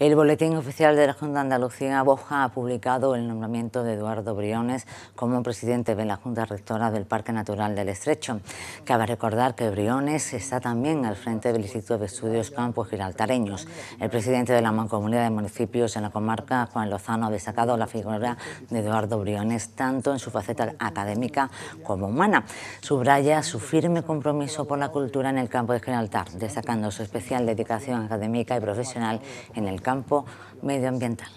El Boletín Oficial de la Junta de Andalucía, Boja, ha publicado el nombramiento de Eduardo Briones como presidente de la Junta Rectora del Parque Natural del Estrecho. Cabe recordar que Briones está también al frente del Instituto de Estudios Campos Giraltareños. El presidente de la Mancomunidad de Municipios en la comarca, Juan Lozano, ha destacado la figura de Eduardo Briones tanto en su faceta académica como humana. Subraya su firme compromiso por la cultura en el campo de Giraltar, destacando su especial dedicación académica y profesional en el campo campo medioambiental.